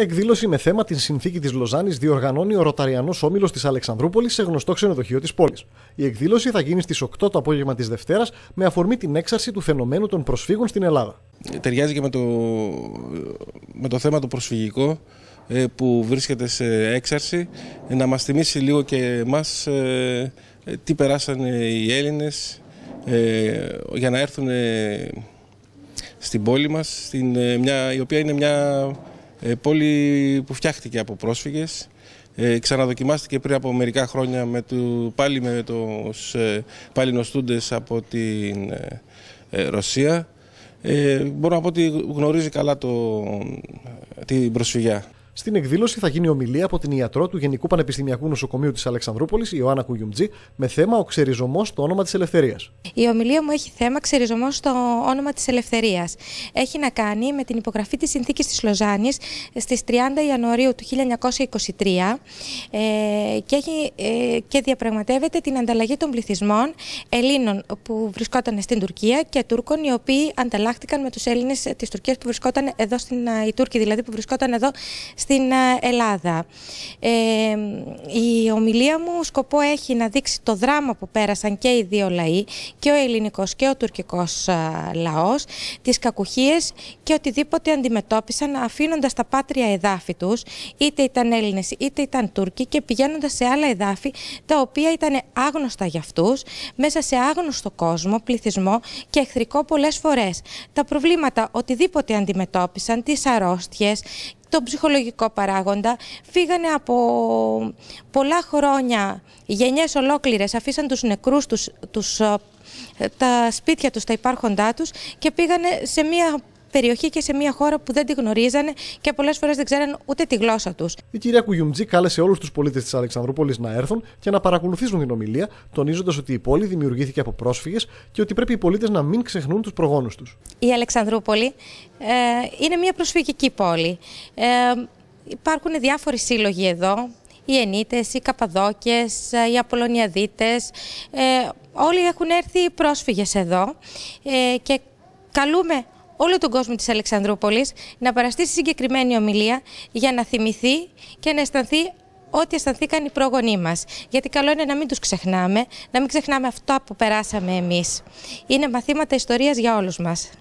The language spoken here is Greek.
Εκδήλωση με θέμα την συνθήκη της Λοζάνης διοργανώνει ο Ροταριανός Όμιλος της Αλεξανδρούπολης σε γνωστό ξενοδοχείο της πόλης. Η εκδήλωση θα γίνει στις 8 το απόγευμα της Δευτέρας με αφορμή την έξαρση του φαινομένου των προσφύγων στην Ελλάδα. Ταιριάζει και με το, με το θέμα το προσφυγικό ε, που βρίσκεται σε έξαρση ε, να μας θυμίσει λίγο και εμάς ε, τι περάσαν οι Έλληνες για να έρθουν στην πόλη μας, η οποία είναι μια ε, πόλη που φτιάχτηκε από πρόσφυγες. Ε, ξαναδοκιμάστηκε πριν από μερικά χρόνια με του, πάλι με τους ε, πάλι νοστούντες από την ε, Ρωσία. μπορώ να πω ότι γνωρίζει καλά το, την προσφυγιά. Στην εκδήλωση θα γίνει ομιλία από την ιατρό του Γενικού Πανεπιστημιακού Νοσοκομείου της Αλεξανδρούπολης, Ιωάννα Κουγιουμτζή, με θέμα Ο ξεριζωμός στο όνομα της ελευθερίας. Η ομιλία μου έχει θέμα Ξεριζωμός στο όνομα της ελευθερίας. Έχει να κάνει με την υπογραφή της συνθήκης της Λοζάνης στις 30 Ιανουαρίου του 1923 ε, και, έχει, ε, και διαπραγματεύεται την ανταλλαγή των πληθυσμών Ελλήνων που βρισκόταν στην Τουρκία και Τούρκων οι οποίοι ανταλλάχθηκαν με τους Έλληνες της Τουρκίας που βρισκόταν εδώ στην ε, Τουρκία, δηλαδή που βρισκόταν εδώ στην ε, Ελλάδα. Ε, η ομιλία μου σκοπό έχει να δείξει το δράμα που πέρασαν και οι δύο λαοί, και ο ελληνικός και ο τουρκικός ε, λαός, τις κακουχίες και οτιδήποτε αντιμετώπισαν αφήνοντας τα πάτρια εδάφη τους, είτε ήταν Έλληνες είτε ήταν Τούρκοι και πηγαίνοντας σε άλλα εδάφη τα οποία ήταν άγνωστα για αυτούς, μέσα σε άγνωστο κόσμο, πληθυσμό και εχθρικό πολλές φορές. Τα προβλήματα οτιδήποτε αντιμετώπισαν, τις αρρώστιες τον ψυχολογικό παράγοντα. Φύγανε από πολλά χρόνια, γενιές ολόκληρες, αφήσαν τους νεκρούς τους, τους ε, τα σπίτια τους, τα υπάρχοντά τους και πήγανε σε μια περιοχή και σε μια χώρα που δεν τη γνωρίζανε και πολλές φορές δεν ξέραν ούτε τη γλώσσα τους. Η κυρία Κουγιουμτζή κάλεσε όλους τους πολίτες της Αλεξανδρούπολης να έρθουν και να παρακολουθήσουν την ομιλία, τονίζοντας ότι η πόλη δημιουργήθηκε από πρόσφυγες και ότι πρέπει οι πολίτες να μην ξεχνούν τους προγόνους τους. Η Αλεξανδρούπολη ε, είναι μια προσφυγική πόλη. Ε, υπάρχουν διάφοροι σύλλογοι εδώ, οι Ενίτες, οι Καπαδόκες, ε, οι Απολωνιαδίτες. Ε, όλοι έχουν έρθει πρόσφυγες εδώ ε, και καλούμε όλο τον κόσμο της Αλεξανδρούπολης, να παραστήσει συγκεκριμένη ομιλία για να θυμηθεί και να αισθανθεί ό,τι αισθανθήκαν οι πρόγονοί μας. Γιατί καλό είναι να μην τους ξεχνάμε, να μην ξεχνάμε αυτά που περάσαμε εμείς. Είναι μαθήματα ιστορίας για όλους μας.